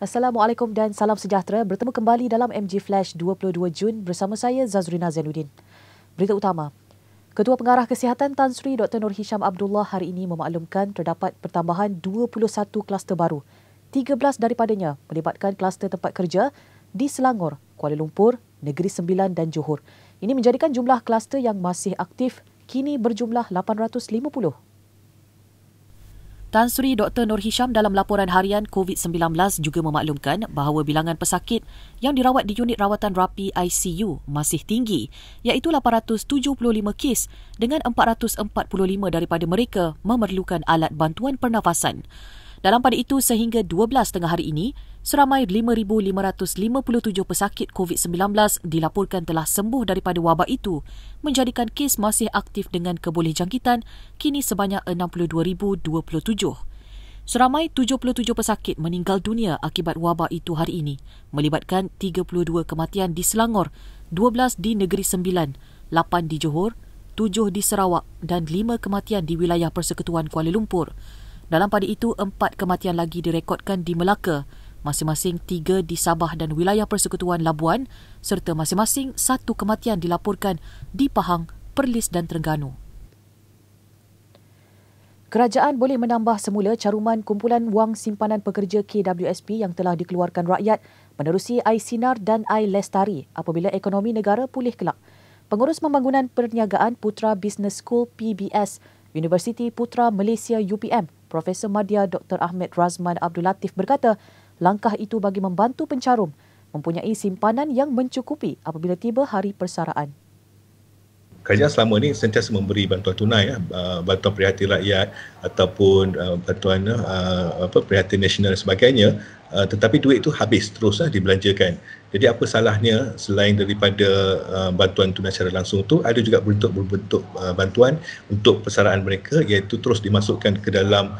Assalamualaikum dan salam sejahtera. Bertemu kembali dalam MG Flash 22 Jun bersama saya Zazrina Zainuddin. Berita utama. Ketua Pengarah Kesihatan Tan Sri Dr. Nur Hisham Abdullah hari ini memaklumkan terdapat pertambahan 21 kluster baru. 13 daripadanya melibatkan kluster tempat kerja di Selangor, Kuala Lumpur, Negeri Sembilan dan Johor. Ini menjadikan jumlah kluster yang masih aktif kini berjumlah 850. Tan Sri Dr. Nur Hisham dalam laporan harian COVID-19 juga memaklumkan bahawa bilangan pesakit yang dirawat di unit rawatan rapi ICU masih tinggi iaitu 875 kes dengan 445 daripada mereka memerlukan alat bantuan pernafasan. Dalam pada itu sehingga 12 tengah hari ini, seramai 5,557 pesakit COVID-19 dilaporkan telah sembuh daripada wabak itu, menjadikan kes masih aktif dengan kebolehjangkitan kini sebanyak 62,027. Seramai 77 pesakit meninggal dunia akibat wabak itu hari ini, melibatkan 32 kematian di Selangor, 12 di Negeri Sembilan, 8 di Johor, 7 di Sarawak dan 5 kematian di wilayah Persekutuan Kuala Lumpur. Dalam pada itu, 4 kematian lagi direkodkan di Melaka, masing-masing tiga di Sabah dan wilayah Persekutuan Labuan serta masing-masing satu kematian dilaporkan di Pahang, Perlis dan Terengganu. Kerajaan boleh menambah semula caruman kumpulan wang simpanan pekerja KWSP yang telah dikeluarkan rakyat menerusi iSinar dan iLestari apabila ekonomi negara pulih kelak. Pengurus Pembangunan Perniagaan Putra Business School PBS, Universiti Putra Malaysia UPM, Profesor Madya Dr. Ahmad Razman Abdul Latif berkata, Langkah itu bagi membantu pencarum mempunyai simpanan yang mencukupi apabila tiba hari persaraan. Kerajaan selama ini sentiasa memberi bantuan tunai, eh, bantuan prihatin rakyat ataupun eh, bantuan eh, apa, prihatin nasional dan sebagainya. Tetapi duit itu habis terus dibelanjakan. Jadi apa salahnya selain daripada bantuan tunai secara langsung itu, ada juga bentuk-bentuk bantuan untuk persaraan mereka iaitu terus dimasukkan ke dalam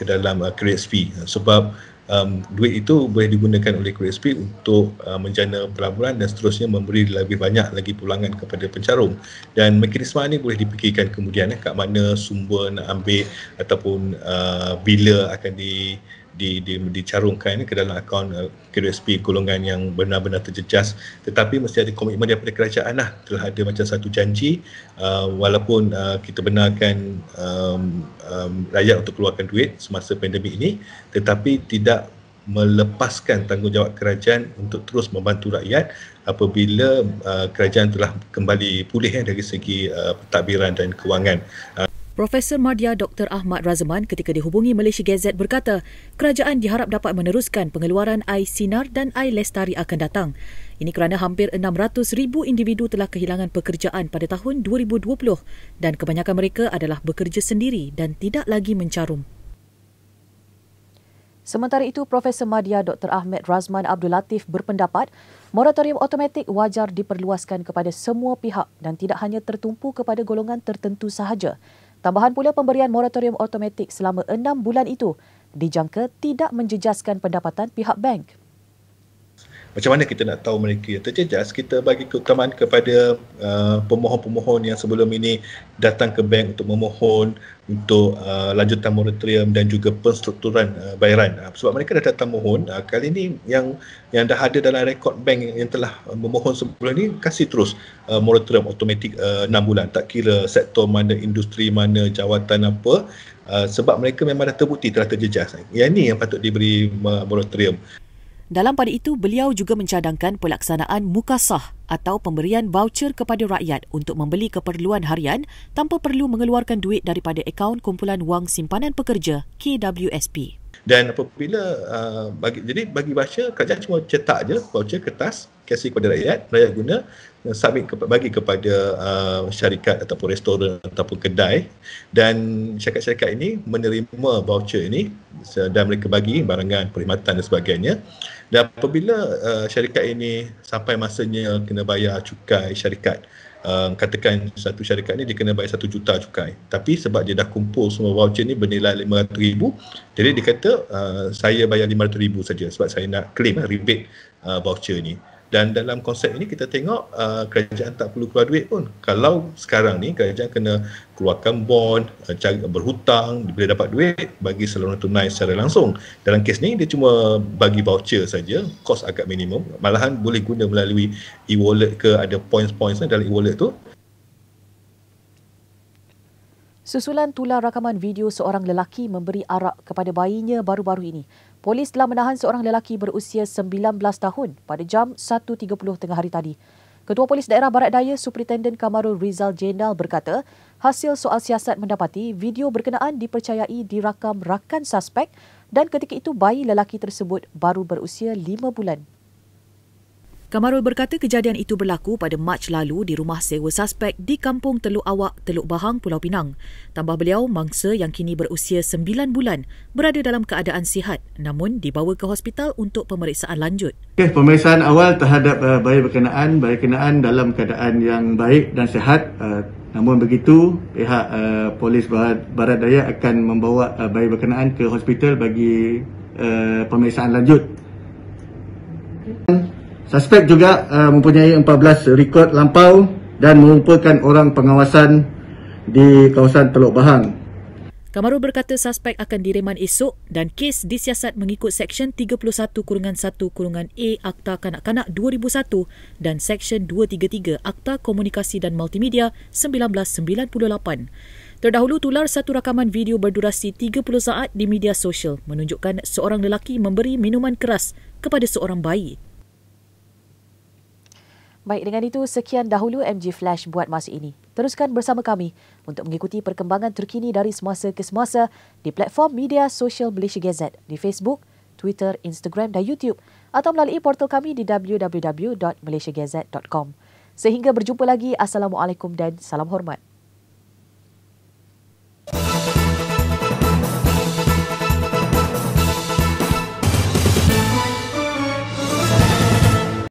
ke dalam uh, KRSP sebab um, duit itu boleh digunakan oleh KRSP untuk uh, menjana pelaburan dan seterusnya memberi lebih banyak lagi pulangan kepada pencarum dan mekanisme ini boleh dipikirkan kemudian eh, kat mana sumber nak ambil ataupun uh, bila akan di di, di, dicarungkan ke dalam akaun QSP eh, golongan yang benar-benar terjejas tetapi mesti ada komitmen daripada kerajaan lah telah ada macam satu janji uh, walaupun uh, kita benarkan um, um, rakyat untuk keluarkan duit semasa pandemik ini tetapi tidak melepaskan tanggungjawab kerajaan untuk terus membantu rakyat apabila uh, kerajaan telah kembali pulih eh, dari segi uh, pentadbiran dan kewangan uh, Profesor Madya Dr. Ahmad Razman ketika dihubungi Malaysia Gazette berkata, kerajaan diharap dapat meneruskan pengeluaran air sinar dan air lestari akan datang. Ini kerana hampir 600,000 individu telah kehilangan pekerjaan pada tahun 2020 dan kebanyakan mereka adalah bekerja sendiri dan tidak lagi mencarum. Sementara itu, Profesor Madya Dr. Ahmad Razman Abdul Latif berpendapat moratorium automatik wajar diperluaskan kepada semua pihak dan tidak hanya tertumpu kepada golongan tertentu sahaja. Tambahan pula pemberian moratorium otomatik selama enam bulan itu dijangka tidak menjejaskan pendapatan pihak bank macam mana kita nak tahu mereka yang terjejas kita bagi keutamaan kepada uh, pemohon-pemohon yang sebelum ini datang ke bank untuk memohon untuk uh, lanjutan moratorium dan juga penstrukturan uh, bayaran uh, sebab mereka dah datang mohon uh, kali ini yang yang dah ada dalam rekod bank yang telah uh, memohon sebelum ini kasih terus uh, moratorium automatik uh, 6 bulan tak kira sektor mana industri mana jawatan apa uh, sebab mereka memang dah terbukti telah terjejas yang ini yang patut diberi uh, moratorium dalam pada itu, beliau juga mencadangkan pelaksanaan mukasah atau pemberian voucher kepada rakyat untuk membeli keperluan harian tanpa perlu mengeluarkan duit daripada akaun kumpulan wang simpanan pekerja KWSP. Dan apabila uh, bagi, jadi bagi baca kerja cuma cetak je voucher kertas kasih kepada rakyat rakyat guna dan submit ke, bagi kepada uh, syarikat ataupun restoran ataupun kedai dan syarikat-syarikat ini menerima voucher ini dan mereka bagi barangan perkhidmatan dan sebagainya dan apabila uh, syarikat ini sampai masanya kena bayar cukai syarikat uh, katakan satu syarikat ni dia kena bayar satu juta cukai tapi sebab dia dah kumpul semua voucher ni bernilai lima ratus ribu jadi dia kata uh, saya bayar lima ratus ribu saja sebab saya nak claim uh, rebate uh, voucher ni dan dalam konsep ini kita tengok uh, kerajaan tak perlu keluar duit pun kalau sekarang ni kerajaan kena keluarkan bond uh, berhutang boleh dapat duit bagi seluruh tunai secara langsung dalam kes ni dia cuma bagi voucher saja kos agak minimum malahan boleh guna melalui e-wallet ke ada points-points dalam e-wallet tu Susulan tular rakaman video seorang lelaki memberi arak kepada bayinya baru-baru ini polis telah menahan seorang lelaki berusia 19 tahun pada jam 1.30 tengah hari tadi. Ketua Polis Daerah Barat Daya, Superintendent Kamarul Rizal Jendal berkata, hasil soal siasat mendapati video berkenaan dipercayai dirakam rakan suspek dan ketika itu bayi lelaki tersebut baru berusia 5 bulan Kamarul berkata kejadian itu berlaku pada Mac lalu di rumah sewa suspek di Kampung Teluk Awak, Teluk Bahang, Pulau Pinang. Tambah beliau, mangsa yang kini berusia 9 bulan berada dalam keadaan sihat namun dibawa ke hospital untuk pemeriksaan lanjut. Okay, pemeriksaan awal terhadap uh, bayi berkenaan, bayi berkenaan dalam keadaan yang baik dan sihat. Uh, namun begitu, pihak uh, polis barat, barat daya akan membawa uh, bayi berkenaan ke hospital bagi uh, pemeriksaan lanjut. Suspek juga uh, mempunyai 14 rekod lampau dan merupakan orang pengawasan di kawasan Teluk Bahang. Kamaru berkata suspek akan direman esok dan kes disiasat mengikut Seksyen 31-1-A Akta Kanak-Kanak 2001 dan Seksyen 233 Akta Komunikasi dan Multimedia 1998. Terdahulu tular satu rakaman video berdurasi 30 saat di media sosial menunjukkan seorang lelaki memberi minuman keras kepada seorang bayi Baik, dengan itu sekian dahulu MG Flash buat masa ini. Teruskan bersama kami untuk mengikuti perkembangan terkini dari semasa ke semasa di platform media sosial Malaysia Gazette di Facebook, Twitter, Instagram dan YouTube atau melalui portal kami di www.malaysiagazette.com. Sehingga berjumpa lagi. Assalamualaikum dan salam hormat.